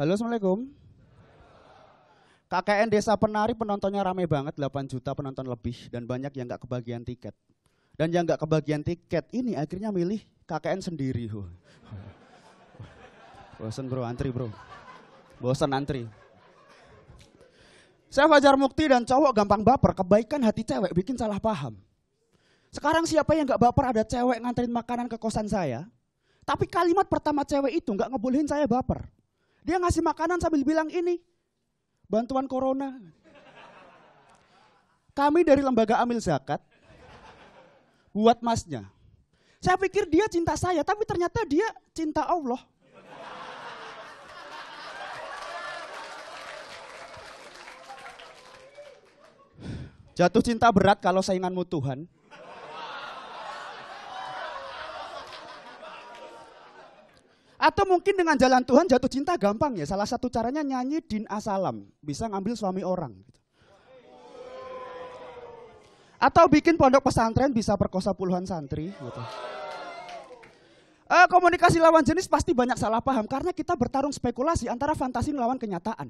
Halo Assalamualaikum. KKN Desa Penari penontonnya rame banget, 8 juta penonton lebih dan banyak yang gak kebagian tiket. Dan yang gak kebagian tiket ini akhirnya milih KKN sendiri. Bosan bro, antri bro. Bosan antri. Saya Fajar Mukti dan cowok gampang baper, kebaikan hati cewek bikin salah paham. Sekarang siapa yang gak baper ada cewek nganterin makanan ke kosan saya, tapi kalimat pertama cewek itu gak ngebolehin saya baper. Dia ngasih makanan sambil bilang ini, bantuan corona. Kami dari lembaga amil zakat buat masnya. Saya pikir dia cinta saya, tapi ternyata dia cinta Allah. Jatuh cinta berat kalau sainganmu Tuhan. Atau mungkin dengan jalan Tuhan jatuh cinta gampang ya. Salah satu caranya nyanyi din asalam. Bisa ngambil suami orang. Gitu. Atau bikin pondok pesantren bisa perkosa puluhan santri. Gitu. Eh, komunikasi lawan jenis pasti banyak salah paham karena kita bertarung spekulasi antara fantasi melawan kenyataan.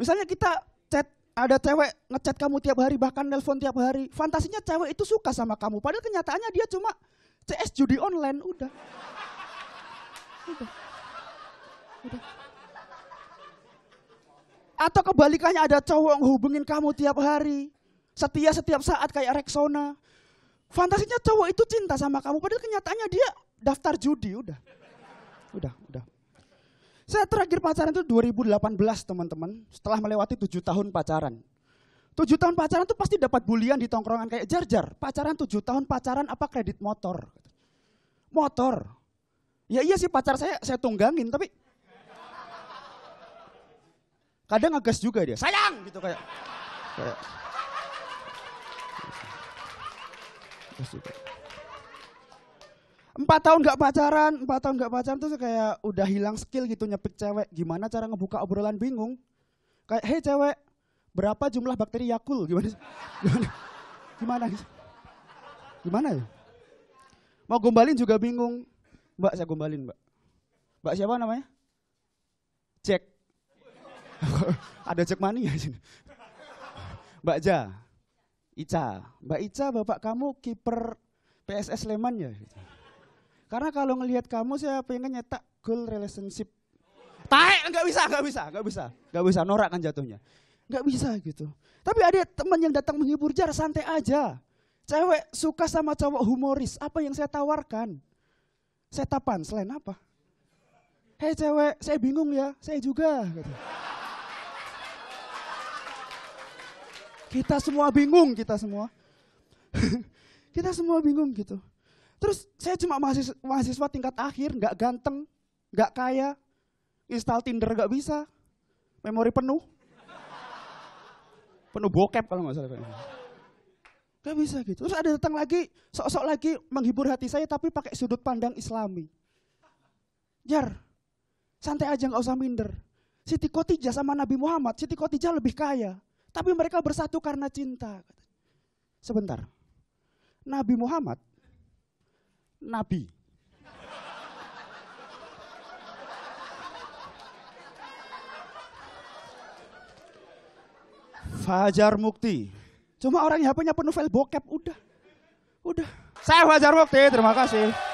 Misalnya kita chat ada cewek ngechat kamu tiap hari bahkan nelpon tiap hari. Fantasinya cewek itu suka sama kamu padahal kenyataannya dia cuma CS judi online udah. Udah. Udah. Atau kebalikannya ada cowok hubungin kamu tiap hari. Setia setiap saat kayak Rexona. Fantasinya cowok itu cinta sama kamu. Padahal kenyataannya dia daftar judi. Udah. Udah, udah. Saya terakhir pacaran itu 2018 teman-teman. Setelah melewati tujuh tahun pacaran. Tujuh tahun pacaran tuh pasti dapat bulian di tongkrongan kayak jar-jar. Pacaran tujuh tahun pacaran apa kredit motor? Motor. Ya iya sih pacar saya saya tunggangin tapi kadang ngegas juga dia. Sayang gitu kayak. kayak. Empat tahun gak pacaran, empat tahun gak pacaran tuh kayak udah hilang skill gitu nyepik cewek. Gimana cara ngebuka obrolan bingung? Kayak, hei cewek, berapa jumlah bakteri Yakul? Gimana? Gimana? Gimana? Gimana ya? Mau gombalin juga bingung. Mbak saya gombalin, Mbak. Mbak siapa namanya? Cek. Ada cek mani ya sini. Mbak Ja. Ica. Mbak Ica, bapak kamu kiper PSS leman ya? Karena kalau ngelihat kamu saya pengen nyetak goal relationship. Tae, nggak bisa, nggak bisa, nggak bisa, nggak bisa, norak kan jatuhnya. Nggak bisa gitu. Tapi ada teman yang datang menghibur jar, santai aja. Cewek suka sama cowok humoris, apa yang saya tawarkan? Saya tapan, selain apa? Hei cewek, saya bingung ya, saya juga. Gitu. Kita semua bingung, kita semua. kita semua bingung gitu. Terus saya cuma mahasiswa, mahasiswa tingkat akhir, nggak ganteng, nggak kaya, install Tinder nggak bisa, memori penuh, penuh bokep kalau nggak salah. Gak bisa gitu. Terus ada datang lagi, sok-sok lagi menghibur hati saya tapi pakai sudut pandang islami. Jar, santai aja gak usah minder. Siti Khotijah sama Nabi Muhammad, Siti Khotijah lebih kaya. Tapi mereka bersatu karena cinta. Sebentar, Nabi Muhammad, Nabi. Fajar Mukti, Cuma orang yang HP-nya penuh file bokep, udah. Udah. Saya Fajar Mukti, terima kasih.